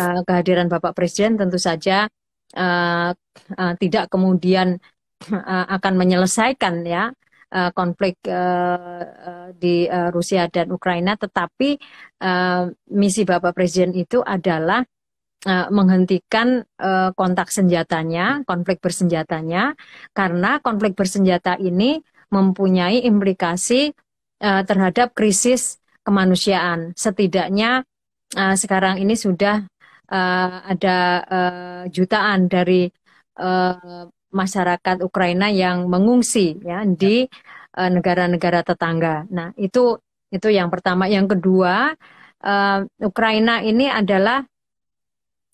Eh, kehadiran Bapak Presiden tentu saja uh, uh, tidak kemudian uh, akan menyelesaikan ya uh, konflik di uh, Rusia dan Ukraina, tetapi uh, misi Bapak Presiden itu adalah uh, menghentikan uh, kontak senjatanya, konflik bersenjatanya, karena konflik bersenjata ini mempunyai implikasi uh, terhadap krisis kemanusiaan. Setidaknya sekarang ini sudah uh, ada uh, jutaan dari uh, masyarakat Ukraina yang mengungsi ya di negara-negara uh, tetangga. Nah, itu itu yang pertama, yang kedua, uh, Ukraina ini adalah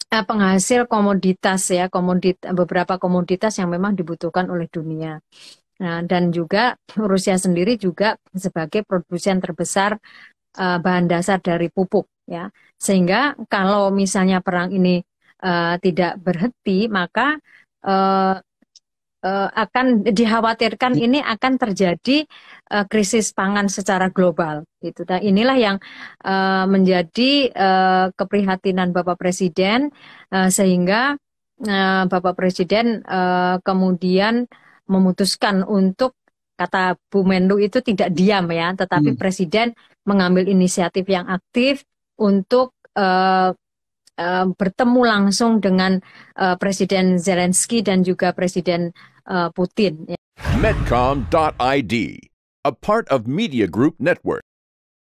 penghasil komoditas ya, komodit beberapa komoditas yang memang dibutuhkan oleh dunia. Nah, dan juga Rusia sendiri juga sebagai produsen terbesar uh, bahan dasar dari pupuk ya sehingga kalau misalnya perang ini uh, tidak berhenti maka uh, uh, akan dikhawatirkan iya. ini akan terjadi uh, krisis pangan secara global gitu nah inilah yang uh, menjadi uh, keprihatinan Bapak Presiden uh, sehingga uh, Bapak Presiden uh, kemudian memutuskan untuk kata Bu Menlu itu tidak diam ya, tetapi hmm. presiden mengambil inisiatif yang aktif untuk uh, uh, bertemu langsung dengan uh, Presiden Zelensky dan juga Presiden uh, Putin. Ya. Medcom.id, a part of Media Group Network.